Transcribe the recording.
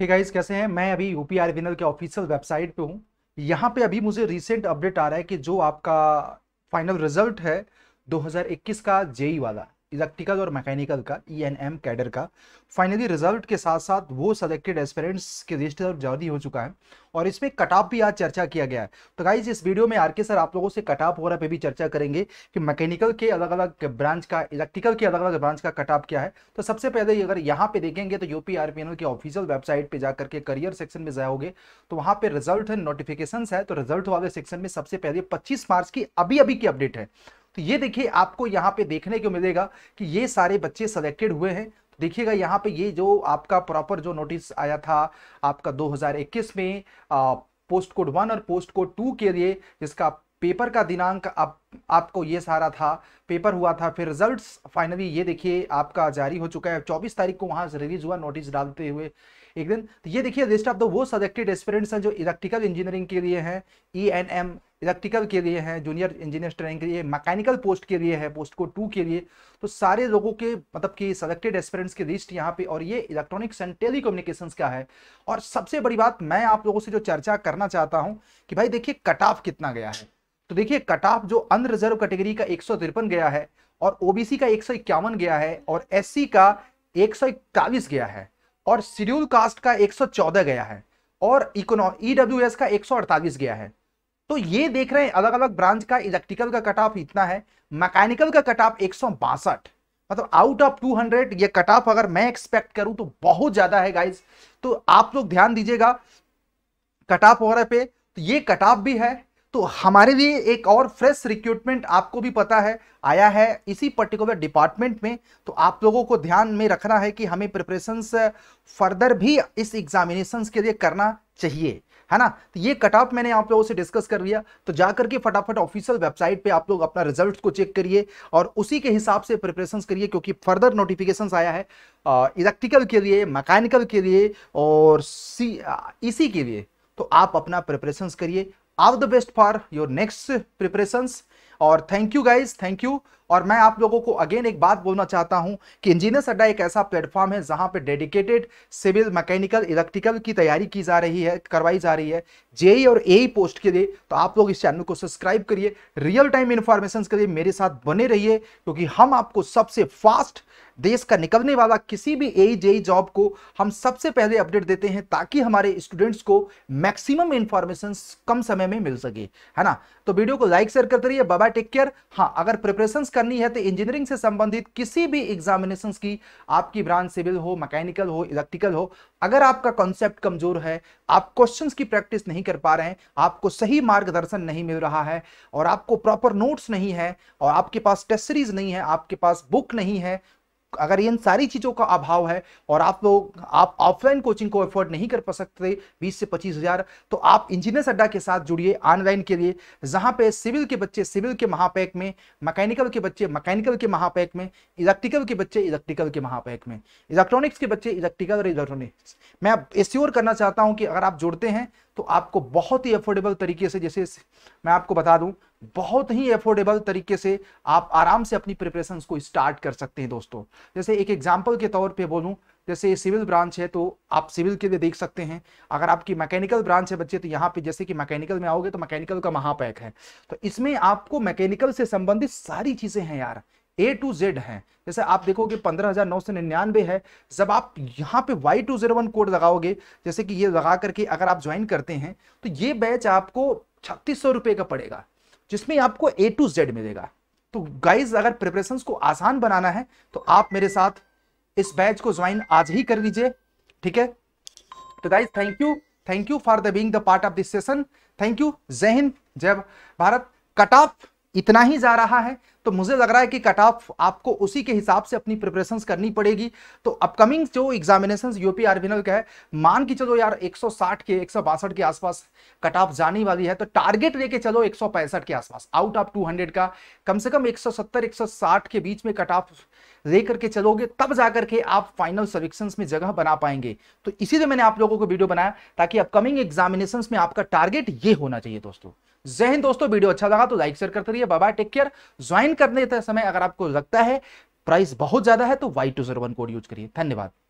ठीक है इस कैसे हैं मैं अभी यूपीआर विनर के ऑफिशियल वेबसाइट पे हूँ यहाँ पे अभी मुझे रिसेंट अपडेट आ रहा है कि जो आपका फाइनल रिजल्ट है 2021 का जेई e वाला इलेक्ट्रिकल और मैकेनिकल का ई एन एम कैडर का फाइनली रिजल्ट के साथ साथ वो सिलेक्टेड एस्पेरेंट्स के रजिस्टर जारी हो चुका है और इसमें कटाप भी आज चर्चा किया गया है तो गाइज इस वीडियो में आरके सर आप लोगों से कटाप वगैरह पे भी चर्चा करेंगे कि मैकेनिकल के अलग अलग ब्रांच का इलेक्ट्रिकल के अलग अलग ब्रांच का कटाप क्या है तो सबसे पहले ये अगर यहाँ पे देखेंगे तो यूपी आर की ऑफिशियल वेबसाइट पर जाकर के करियर सेक्शन में जाओगे तो वहाँ पे रिजल्ट है नोटिफिकेशन है तो रिजल्ट वाले सेक्शन में सबसे पहले पच्चीस मार्च की अभी अभी की अपडेट है तो ये देखिए आपको यहाँ पे देखने को मिलेगा कि ये सारे बच्चे सेलेक्टेड हुए हैं देखिएगा यहाँ पे ये जो आपका प्रॉपर जो नोटिस आया था आपका 2021 में आ, पोस्ट कोड वन और पोस्ट कोड टू के लिए जिसका पेपर का दिनांक आप आपको ये सारा था पेपर हुआ था फिर रिजल्ट्स फाइनली ये देखिए आपका जारी हो चुका है 24 तारीख को वहाँ रिलीज हुआ नोटिस डालते हुए एक दिन तो ये देखिए लिस्ट ऑफ द वो सेलेक्टेड एस्पिरेंट्स हैं जो इलेक्ट्रिकल इंजीनियरिंग के लिए हैं ई e इलेक्ट्रिकल के लिए हैं जूनियर इंजीनियर ट्रेनिंग के लिए मैकेनिकल पोस्ट के लिए है पोस्ट को टू के लिए तो सारे लोगों के मतलब कि सेलेक्टेड एस्पेरेंट्स की लिस्ट यहाँ पे और ये इलेक्ट्रॉनिक्स एंड टेली का है और सबसे बड़ी बात मैं आप लोगों से जो चर्चा करना चाहता हूँ कि भाई देखिए कट ऑफ कितना गया है तो देखिए कट ऑफ जो अनरिजर्व कैटेगरी का एक गया है और ओबीसी का एक गया है और एस का एक गया है और शेड्यूल कास्ट का एक गया है और इकोनॉ ईडब्ल्यूएस e का एक गया है तो ये देख रहे हैं अलग अलग ब्रांच का इलेक्ट्रिकल का कट ऑफ इतना है मैकेनिकल का कट ऑफ एक मतलब आउट ऑफ 200 ये कट ऑफ अगर मैं एक्सपेक्ट करूं तो बहुत ज्यादा है गाइज तो आप लोग ध्यान दीजिएगा कट ऑफ वगैरह पे तो ये कट ऑफ भी है तो हमारे लिए एक और फ्रेश रिक्रूटमेंट आपको भी पता है आया है इसी पर्टिकुलर डिपार्टमेंट में तो आप लोगों को ध्यान में रखना है कि हमें प्रिपरेशंस फर्दर भी इस एग्जामिनेशंस के लिए करना चाहिए है ना तो ये कट ऑफ मैंने आप लोगों से डिस्कस कर लिया तो जाकर के फटाफट ऑफिशियल वेबसाइट पे आप लोग अपना रिजल्ट को चेक करिए और उसी के हिसाब से प्रिपरेशन करिए क्योंकि फर्दर नोटिफिकेशन आया है इलेक्ट्रिकल के लिए मैकेनिकल के लिए और सी इसी के लिए तो आप अपना प्रिपरेशन करिए Of the best for your next preparations और thank you guys thank you और मैं आप लोगों को अगेन एक बात बोलना चाहता हूं कि इंजीनियर्स अड्डा एक ऐसा प्लेटफॉर्म है जहां पे डेडिकेटेड सिविल मैकेनिकल इलेक्ट्रिकल की तैयारी की जा रही है करवाई जा रही है जेई और ए पोस्ट के लिए तो आप लोग इस चैनल को सब्सक्राइब करिए रियल टाइम इन्फॉर्मेशन के लिए मेरे साथ बने रहिए क्योंकि हम आपको सबसे फास्ट देश का निकलने वाला किसी भी ए जेई जॉब को हम सबसे पहले अपडेट देते हैं ताकि हमारे स्टूडेंट्स को मैक्सिमम इन्फॉर्मेशन कम समय में मिल सके है ना तो वीडियो को लाइक शेयर करते रहिए बाबा बाय टेक केयर हाँ अगर प्रिपरेशन करनी है तो इंजीनियरिंग से संबंधित किसी भी एग्जामिनेशन की आपकी ब्रांच सिविल हो मैकेनिकल हो इलेक्ट्रिकल हो अगर आपका कॉन्सेप्ट कमजोर है आप क्वेश्चन की प्रैक्टिस नहीं कर पा रहे हैं आपको सही मार्गदर्शन नहीं मिल रहा है और आपको प्रॉपर नोट्स नहीं है और आपके पास टेस्ट सीरीज नहीं है आपके पास बुक नहीं है अगर इन सारी चीज़ों का अभाव है और आप लोग आप ऑफलाइन कोचिंग को अफोर्ड नहीं कर पा सकते बीस से पच्चीस हज़ार तो आप इंजीनियर्स अड्डा के साथ जुड़िए ऑनलाइन के लिए जहाँ पे सिविल के बच्चे सिविल के महापैक में मैकेनिकल के बच्चे मैकेनिकल के महापैक में इलेक्ट्रिकल के बच्चे इलेक्ट्रिकल के महापैक में इलेक्ट्रॉनिक्स के बच्चे इलेक्ट्रिकल और इलेक्ट्रॉनिक्स मैं एश्योर करना चाहता हूँ कि अगर आप जुड़ते हैं तो आपको बहुत ही अफोर्डेबल तरीके से जैसे मैं आपको बता दूँ बहुत ही एफोर्डेबल तरीके से आप आराम से अपनी प्रिपरेशन को स्टार्ट कर सकते हैं दोस्तों जैसे एक एग्जाम्पल के तौर पर बोलूँ जैसे सिविल ब्रांच है तो आप सिविल के लिए देख सकते हैं अगर आपकी मैकेनिकल ब्रांच है बच्चे तो यहाँ पे जैसे कि मैकेनिकल में आओगे तो मैकेनिकल का महापैक है तो इसमें आपको मैकेनिकल से संबंधित सारी चीज़ें हैं यार ए टू जेड है जैसे आप देखोगे पंद्रह हजार नौ सौ निन्यानवे है जब आप यहाँ पे Y two zero one code लगाओगे जैसे कि ये लगा करके अगर आप ज्वाइन करते हैं तो ये बैच आपको छत्तीस सौ रुपये का पड़ेगा जिसमें आपको ए टू जेड मिलेगा तो गाइज अगर प्रिपरेशन को आसान बनाना है तो आप मेरे साथ इस बैच को ज्वाइन आज ही कर लीजिए ठीक है तो guys thank you thank you for the being the part of this session thank you Jai Hind जय भारत कट ऑफ इतना ही जा रहा है तो मुझे लग रहा है कि कट ऑफ आपको उसी के हिसाब से अपनी प्रिपरेशन करनी पड़ेगी तो अपकमिंग जो एग्जामिनेशन यूपी आर्बिनल का है मान के चलो यार 160 के एक के आसपास कट ऑफ जाने वाली है तो टारगेट लेके चलो एक के आसपास आउट ऑफ टू का कम से कम एक सौ के बीच में कट ऑफ ले करके चलोगे तब जाकर के आप फाइनल सर्विक्शन में जगह बना पाएंगे तो इसीलिए मैंने आप लोगों को वीडियो बनाया ताकि अपकमिंग एग्जामिनेशन में आपका टारगेट ये होना चाहिए दोस्तों जय हिंद दोस्तों वीडियो अच्छा लगा तो लाइक शेयर करते रहिए बाय टेक केयर ज्वाइन सेल करने समय अगर आपको लगता है प्राइस बहुत ज्यादा है तो Y two zero one code use करिए धन्यवाद